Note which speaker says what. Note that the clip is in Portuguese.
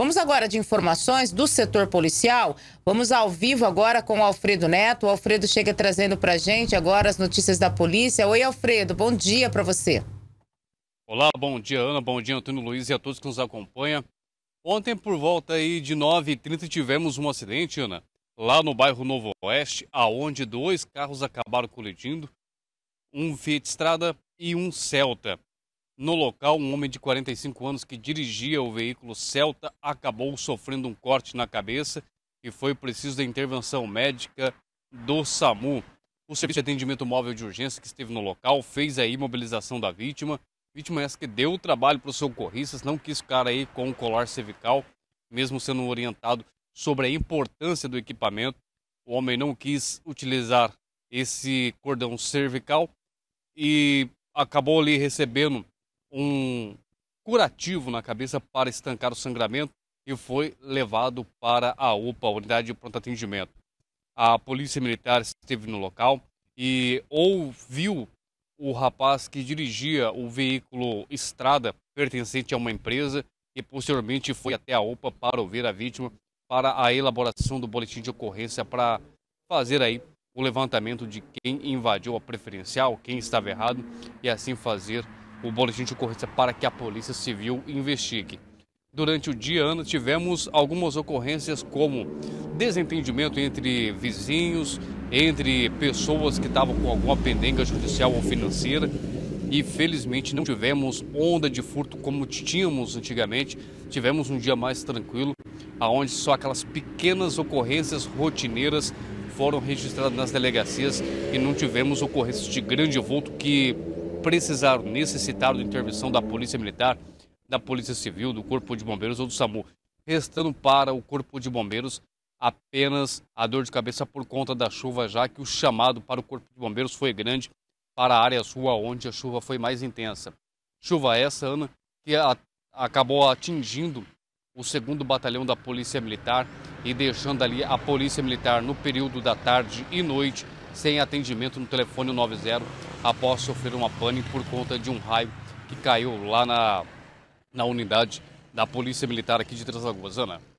Speaker 1: Vamos agora de informações do setor policial. Vamos ao vivo agora com o Alfredo Neto. O Alfredo chega trazendo para gente agora as notícias da polícia. Oi, Alfredo, bom dia para você. Olá, bom dia, Ana, bom dia, Antônio Luiz e a todos que nos acompanham. Ontem, por volta aí de 9h30, tivemos um acidente, Ana, lá no bairro Novo Oeste, aonde dois carros acabaram colidindo, um Fiat Strada e um Celta. No local, um homem de 45 anos que dirigia o veículo Celta acabou sofrendo um corte na cabeça e foi preciso da intervenção médica do SAMU. O Serviço de Atendimento Móvel de Urgência que esteve no local fez a imobilização da vítima. Vítima é essa que deu trabalho para os socorristas, não quis ficar aí com o colar cervical, mesmo sendo orientado sobre a importância do equipamento. O homem não quis utilizar esse cordão cervical e acabou ali recebendo um curativo na cabeça para estancar o sangramento e foi levado para a UPA, a unidade de pronto atendimento. A polícia militar esteve no local e ouviu o rapaz que dirigia o veículo Estrada, pertencente a uma empresa, e posteriormente foi até a UPA para ouvir a vítima para a elaboração do boletim de ocorrência para fazer aí o levantamento de quem invadiu a preferencial, quem estava errado e assim fazer o boletim de ocorrência para que a Polícia Civil investigue. Durante o dia, Ana, tivemos algumas ocorrências como desentendimento entre vizinhos, entre pessoas que estavam com alguma pendenga judicial ou financeira. E felizmente não tivemos onda de furto como tínhamos antigamente. Tivemos um dia mais tranquilo, aonde só aquelas pequenas ocorrências rotineiras foram registradas nas delegacias e não tivemos ocorrências de grande vulto que precisaram, necessitaram da intervenção da Polícia Militar, da Polícia Civil, do Corpo de Bombeiros ou do SAMU, restando para o Corpo de Bombeiros apenas a dor de cabeça por conta da chuva, já que o chamado para o Corpo de Bombeiros foi grande para a área sul, onde a chuva foi mais intensa. Chuva essa, Ana, que a, acabou atingindo o segundo batalhão da Polícia Militar e deixando ali a Polícia Militar no período da tarde e noite sem atendimento no telefone 90 após sofrer uma pane por conta de um raio que caiu lá na, na unidade da Polícia Militar aqui de Três Lagoas. Ana.